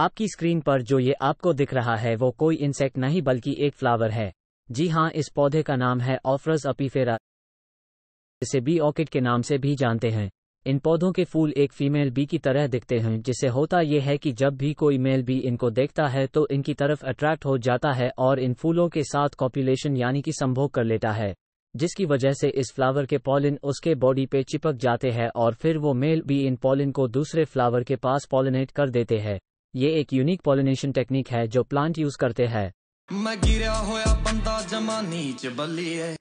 आपकी स्क्रीन पर जो ये आपको दिख रहा है वो कोई इंसेक्ट नहीं बल्कि एक फ्लावर है जी हाँ इस पौधे का नाम है ऑफरस अपीफेरा इसे बी ऑर्किड के नाम से भी जानते हैं इन पौधों के फूल एक फीमेल बी की तरह दिखते हैं जिसे होता यह है कि जब भी कोई मेल बी इनको देखता है तो इनकी तरफ अट्रैक्ट हो जाता है और इन फूलों के साथ कॉपुलेशन यानी कि संभोग कर लेता है जिसकी वजह से इस फ्लावर के पॉलिन उसके बॉडी पे चिपक जाते हैं और फिर वो मेल बी इन पॉलिन को दूसरे फ्लावर के पास पॉलिनेट कर देते हैं ये एक यूनिक पॉलिनेशन टेक्निक है जो प्लांट यूज करते हैं मैं गिरा होया जमा नीच